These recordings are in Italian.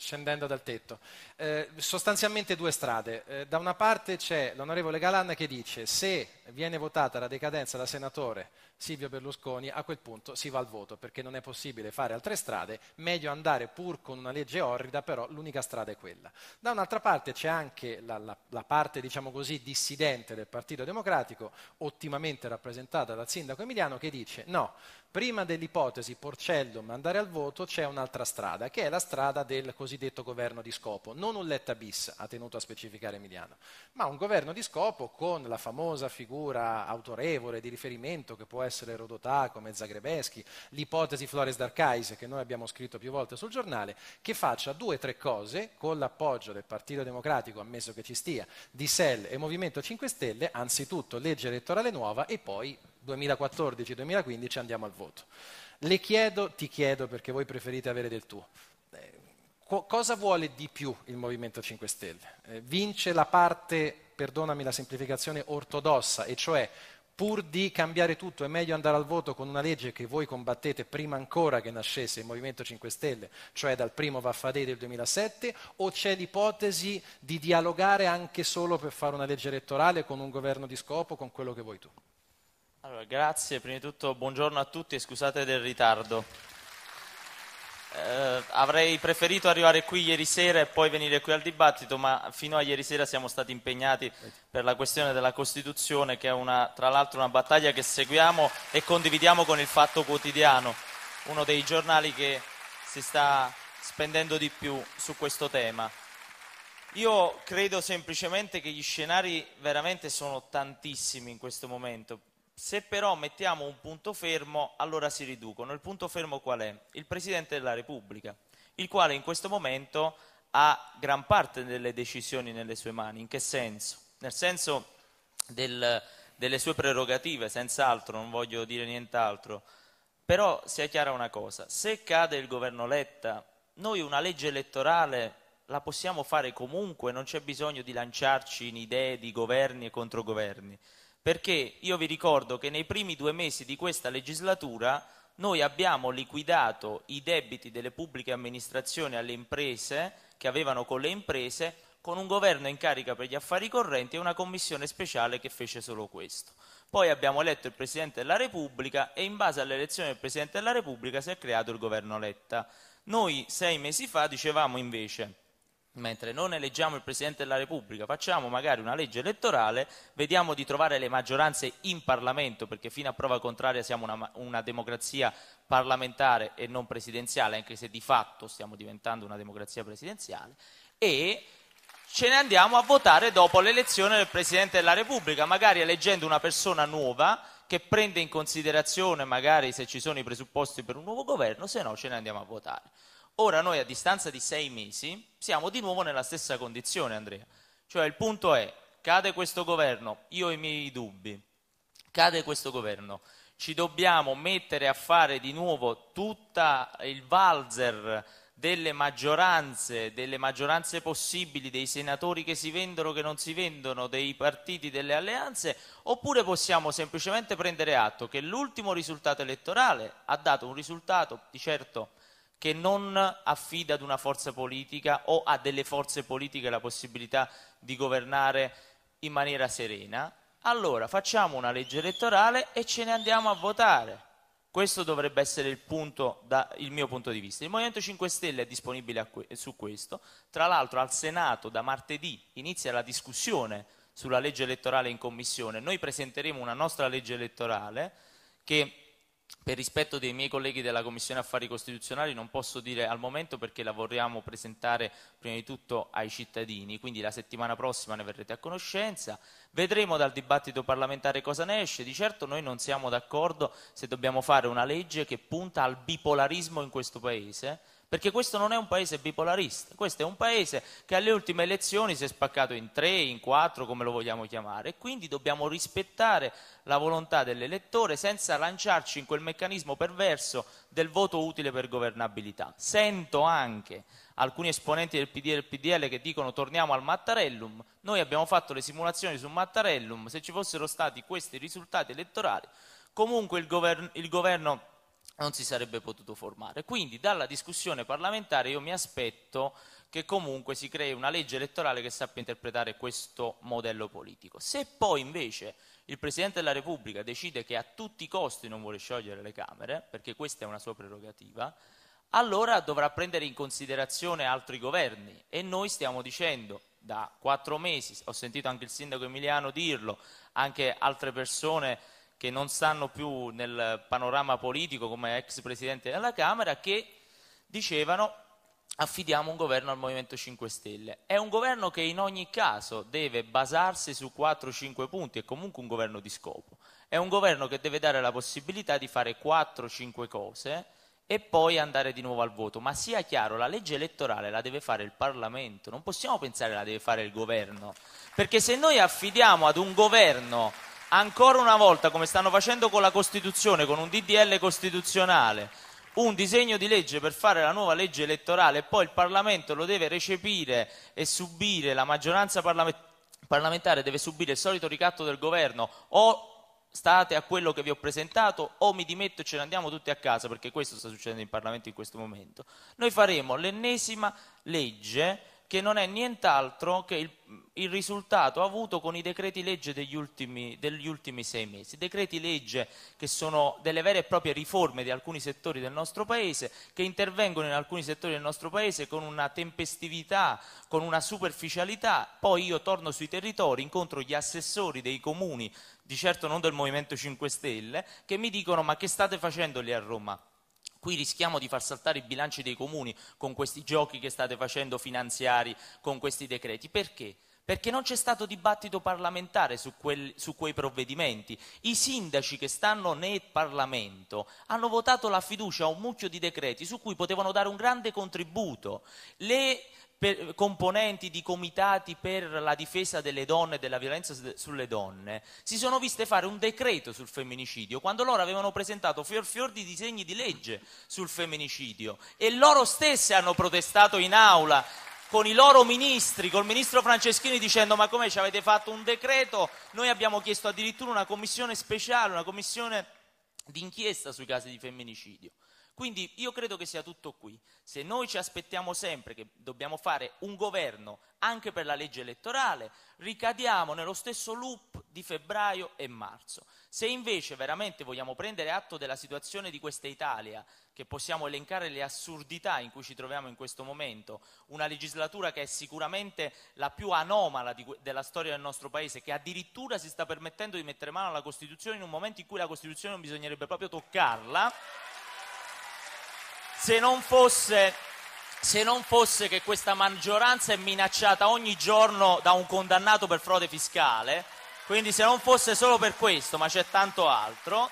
scendendo dal tetto. Eh, sostanzialmente due strade. Eh, da una parte c'è l'onorevole Galan che dice se viene votata la decadenza da senatore Silvio Berlusconi, a quel punto si va al voto, perché non è possibile fare altre strade, meglio andare pur con una legge orrida, però l'unica strada è quella. Da un'altra parte c'è anche la, la, la parte, diciamo così, dissidente del Partito Democratico, ottimamente rappresentata dal sindaco Emiliano, che dice no, prima dell'ipotesi Porcellum andare al voto c'è un'altra strada, che è la strada del cosiddetto cosiddetto governo di scopo, non un letta bis, ha tenuto a specificare Emiliano, ma un governo di scopo con la famosa figura autorevole di riferimento che può essere Rodotà come Zagrebeschi, l'ipotesi Flores d'Arcaise che noi abbiamo scritto più volte sul giornale, che faccia due o tre cose con l'appoggio del Partito Democratico, ammesso che ci stia, di SEL e Movimento 5 Stelle, anzitutto legge elettorale nuova e poi 2014-2015 andiamo al voto. Le chiedo, ti chiedo perché voi preferite avere del tuo co- cosa vuole di più il Movimento 5 Stelle? Eh, vince la parte, perdonami la semplificazione, ortodossa, e cioè pur di cambiare tutto è meglio andare al voto con una legge che voi combattete prima ancora che nascesse il Movimento 5 Stelle, cioè dal primo Vaffadei del 2007, o c'è l'ipotesi di dialogare anche solo per fare una legge elettorale con un governo di scopo, con quello che vuoi tu? Allora, grazie, prima di tutto buongiorno a tutti e scusate del ritardo eh, avrei preferito arrivare qui ieri sera e poi venire qui al dibattito, ma fino a ieri sera siamo stati impegnati per la questione della Costituzione, che è una, tra l'altro una battaglia che seguiamo e condividiamo con il Fatto Quotidiano, uno dei giornali che si sta spendendo di più su questo tema. Io credo semplicemente che gli scenari veramente sono tantissimi in questo momento. Se però mettiamo un punto fermo, allora si riducono. Il punto fermo qual è? Il Presidente della Repubblica, il quale in questo momento ha gran parte delle decisioni nelle sue mani. In che senso? Nel senso del, delle sue prerogative, senz'altro, non voglio dire nient'altro. Però sia chiara una cosa, se cade il governo Letta, noi una legge elettorale la possiamo fare comunque, non c'è bisogno di lanciarci in idee di governi e controgoverni perché io vi ricordo che nei primi due mesi di questa legislatura noi abbiamo liquidato i debiti delle pubbliche amministrazioni alle imprese che avevano con le imprese con un governo in carica per gli affari correnti e una commissione speciale che fece solo questo. Poi abbiamo eletto il Presidente della Repubblica e in base all'elezione del Presidente della Repubblica si è creato il governo Letta. Noi sei mesi fa dicevamo invece Mentre non eleggiamo il Presidente della Repubblica, facciamo magari una legge elettorale, vediamo di trovare le maggioranze in Parlamento, perché fino a prova contraria siamo una, una democrazia parlamentare e non presidenziale, anche se di fatto stiamo diventando una democrazia presidenziale, e ce ne andiamo a votare dopo l'elezione del Presidente della Repubblica, magari eleggendo una persona nuova che prende in considerazione magari se ci sono i presupposti per un nuovo governo, se no ce ne andiamo a votare. Ora noi a distanza di sei mesi siamo di nuovo nella stessa condizione, Andrea. Cioè il punto è, cade questo governo, io ho i miei dubbi, cade questo governo, ci dobbiamo mettere a fare di nuovo tutto il valzer delle maggioranze, delle maggioranze possibili, dei senatori che si vendono, che non si vendono, dei partiti, delle alleanze, oppure possiamo semplicemente prendere atto che l'ultimo risultato elettorale ha dato un risultato di certo che non affida ad una forza politica o a delle forze politiche la possibilità di governare in maniera serena, allora facciamo una legge elettorale e ce ne andiamo a votare. Questo dovrebbe essere il, punto da, il mio punto di vista. Il Movimento 5 Stelle è disponibile que su questo. Tra l'altro al Senato da martedì inizia la discussione sulla legge elettorale in commissione. Noi presenteremo una nostra legge elettorale che per rispetto dei miei colleghi della Commissione Affari Costituzionali non posso dire al momento perché la vorremmo presentare prima di tutto ai cittadini, quindi la settimana prossima ne verrete a conoscenza, Vedremo dal dibattito parlamentare cosa ne esce, di certo noi non siamo d'accordo se dobbiamo fare una legge che punta al bipolarismo in questo Paese, perché questo non è un paese bipolarista, questo è un paese che alle ultime elezioni si è spaccato in tre, in quattro, come lo vogliamo chiamare, e quindi dobbiamo rispettare la volontà dell'elettore senza lanciarci in quel meccanismo perverso del voto utile per governabilità. Sento anche alcuni esponenti del PD e del PDL che dicono torniamo al Mattarellum, noi abbiamo fatto le simulazioni su Mattarellum, se ci fossero stati questi risultati elettorali, comunque il governo, il governo non si sarebbe potuto formare. Quindi dalla discussione parlamentare io mi aspetto che comunque si crei una legge elettorale che sappia interpretare questo modello politico. Se poi invece il Presidente della Repubblica decide che a tutti i costi non vuole sciogliere le Camere, perché questa è una sua prerogativa, allora dovrà prendere in considerazione altri governi e noi stiamo dicendo da quattro mesi, ho sentito anche il sindaco Emiliano dirlo, anche altre persone che non stanno più nel panorama politico come ex presidente della Camera che dicevano affidiamo un governo al Movimento 5 Stelle. È un governo che in ogni caso deve basarsi su 4-5 punti, è comunque un governo di scopo. È un governo che deve dare la possibilità di fare 4-5 cose e poi andare di nuovo al voto. Ma sia chiaro, la legge elettorale la deve fare il Parlamento, non possiamo pensare la deve fare il governo, perché se noi affidiamo ad un governo ancora una volta, come stanno facendo con la Costituzione, con un DDL costituzionale, un disegno di legge per fare la nuova legge elettorale e poi il Parlamento lo deve recepire e subire, la maggioranza parlamentare deve subire il solito ricatto del governo o state a quello che vi ho presentato o mi dimetto e ce ne andiamo tutti a casa, perché questo sta succedendo in Parlamento in questo momento. Noi faremo l'ennesima legge che non è nient'altro che il, il, risultato avuto con i decreti legge degli ultimi, degli ultimi sei mesi. Decreti legge che sono delle vere e proprie riforme di alcuni settori del nostro Paese, che intervengono in alcuni settori del nostro Paese con una tempestività, con una superficialità. Poi io torno sui territori, incontro gli assessori dei comuni, di certo non del Movimento 5 Stelle, che mi dicono ma che state facendo lì a Roma? Qui rischiamo di far saltare i bilanci dei comuni con questi giochi che state facendo finanziari, con questi decreti. Perché? Perché non c'è stato dibattito parlamentare su, quel, su, quei provvedimenti. I sindaci che stanno nel Parlamento hanno votato la fiducia a un mucchio di decreti su cui potevano dare un grande contributo. Le per, componenti di comitati per la difesa delle donne e della violenza sulle donne si sono viste fare un decreto sul femminicidio quando loro avevano presentato fior fior di disegni di legge sul femminicidio e loro stesse hanno protestato in aula con i loro ministri, col ministro Franceschini dicendo ma come ci avete fatto un decreto? Noi abbiamo chiesto addirittura una commissione speciale, una commissione d'inchiesta sui casi di femminicidio. Quindi io credo che sia tutto qui. Se noi ci aspettiamo sempre che dobbiamo fare un governo anche per la legge elettorale, ricadiamo nello stesso loop di febbraio e marzo. Se invece veramente vogliamo prendere atto della situazione di questa Italia, che possiamo elencare le assurdità in cui ci troviamo in questo momento, una legislatura che è sicuramente la più anomala di, della storia del nostro Paese, che addirittura si sta permettendo di mettere mano alla Costituzione in un momento in cui la Costituzione non bisognerebbe proprio toccarla, se non fosse se non fosse che questa maggioranza è minacciata ogni giorno da un condannato per frode fiscale, quindi se non fosse solo per questo, ma c'è tanto altro,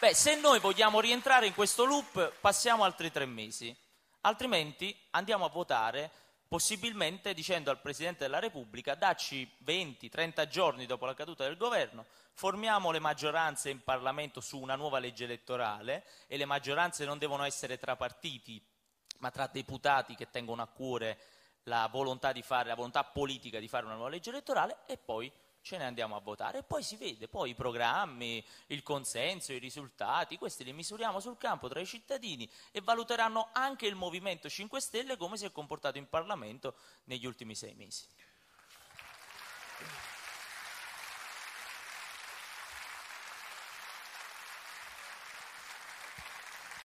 beh, se noi vogliamo rientrare in questo loop passiamo altri tre mesi, altrimenti andiamo a votare possibilmente dicendo al Presidente della Repubblica dacci 20-30 giorni dopo la caduta del governo, formiamo le maggioranze in Parlamento su una nuova legge elettorale e le maggioranze non devono essere tra partiti, ma tra deputati che tengono a cuore la volontà, fare, la volontà politica di fare una nuova legge elettorale e poi ce ne andiamo a votare e poi si vede, poi i programmi, il consenso, i risultati, questi li misuriamo sul campo tra i cittadini e valuteranno anche il Movimento 5 Stelle come si è comportato in Parlamento negli ultimi sei mesi.